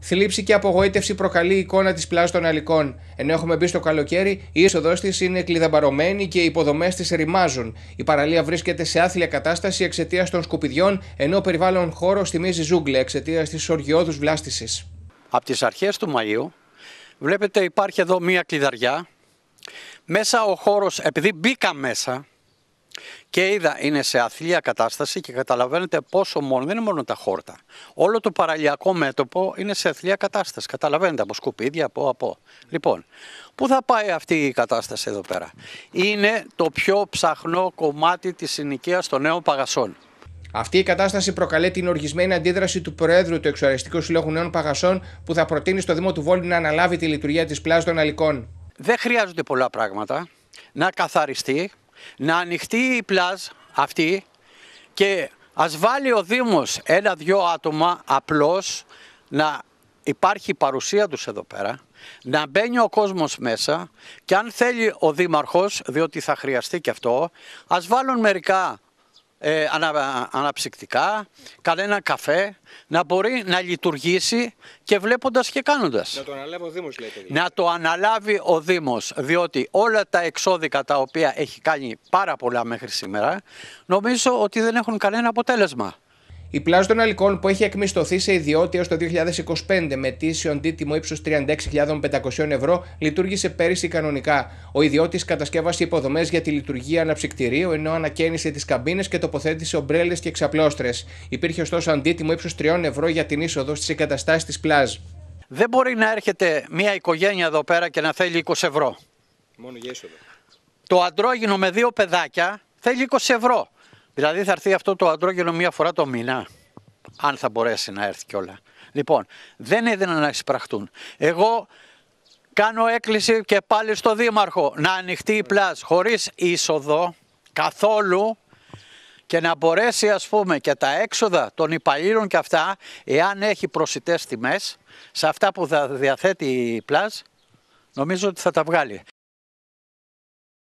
Θλίψη και απογοήτευση προκαλεί η εικόνα της πλάστων των αλικών. Ενώ έχουμε μπει στο καλοκαίρι, η είσοδός της είναι κλειδαμπαρωμένη και οι υποδομές της ρημάζουν. Η παραλία βρίσκεται σε άθλια κατάσταση εξαιτίας των σκουπιδιών, ενώ ο περιβάλλον χώρος θυμίζει ζούγκλε εξαιτίας της οργιώδους βλάστησης. Από τις αρχές του Μαΐου, βλέπετε υπάρχει εδώ μία κλειδαριά. Μέσα ο χώρος, επειδή μπήκα μέσα, και είδα, είναι σε αθλία κατάσταση και καταλαβαίνετε πόσο μόνο, δεν είναι μόνο τα χόρτα. Όλο το παραλιακό μέτωπο είναι σε αθλία κατάσταση. Καταλαβαίνετε από σκουπίδια, από από. Λοιπόν, πού θα πάει αυτή η κατάσταση εδώ πέρα. Είναι το πιο ψαχνό κομμάτι της συνοικίας των νέων παγασών. Αυτή η κατάσταση προκαλεί την οργισμένη αντίδραση του Προέδρου του Εξοραστικού Συλλόγου Νέων Παγασών που θα προτείνει στο Δήμο του Βόλου να αναλάβει τη λειτουργία της πλάζ των Αλικών. Δεν προεδρου του εξουαριστικου συλλογου πολλά πράγματα να αναλαβει τη λειτουργια της πλασης των αλικων δεν χρειαζονται πολλα πραγματα να καθαριστει να ανοιχτεί η πλάζ αυτή και ας βάλει ο Δήμος ένα-δυο άτομα απλώς να υπάρχει παρουσία τους εδώ πέρα, να μπαίνει ο κόσμος μέσα και αν θέλει ο Δήμαρχος, διότι θα χρειαστεί και αυτό, ας βάλουν μερικά ε, ανα, αναψυκτικά, κανένα καφέ, να μπορεί να λειτουργήσει και βλέποντας και κάνοντας. Να το αναλάβει ο Δήμος λέτε. Να το αναλάβει ο Δήμος, διότι όλα τα εξώδικα τα οποία έχει κάνει πάρα πολλά μέχρι σήμερα, νομίζω ότι δεν έχουν κανένα αποτέλεσμα. Η πλάζα των αλικών που έχει εκμισθωθεί σε ιδιώτη έως το 2025 με τήσιο αντίτιμο ύψους 36.500 ευρώ λειτουργήσε πέρυσι κανονικά. Ο ιδιώτης κατασκεύασε υποδομές για τη λειτουργία αναψυκτηρίου ενώ ανακαίνισε τις καμπίνες και τοποθέτησε ομπρέλες και ξαπλώστρες. Υπήρχε ωστόσο αντίτιμο ύψου 3 ευρώ για την είσοδο στις εγκαταστάσεις της πλάζ. Δεν μπορεί να έρχεται μια οικογένεια εδώ πέρα και να θέλει 20 ευρώ. Μόνο για Το αντρόγινο με δύο παιδάκια θέλει 20 ευρώ. Δηλαδή θα έρθει αυτό το αντρόγενο μία φορά το μήνα, αν θα μπορέσει να έρθει κιόλα. Λοιπόν, δεν έδιναν να εισπραχτούν. Εγώ κάνω έκκληση και πάλι στο Δήμαρχο να ανοιχτεί η πλάς χωρίς είσοδο καθόλου και να μπορέσει ας πούμε και τα έξοδα των υπαλλήλων και αυτά, εάν έχει προσιτές τιμές, σε αυτά που θα διαθέτει η πλάς, νομίζω ότι θα τα βγάλει.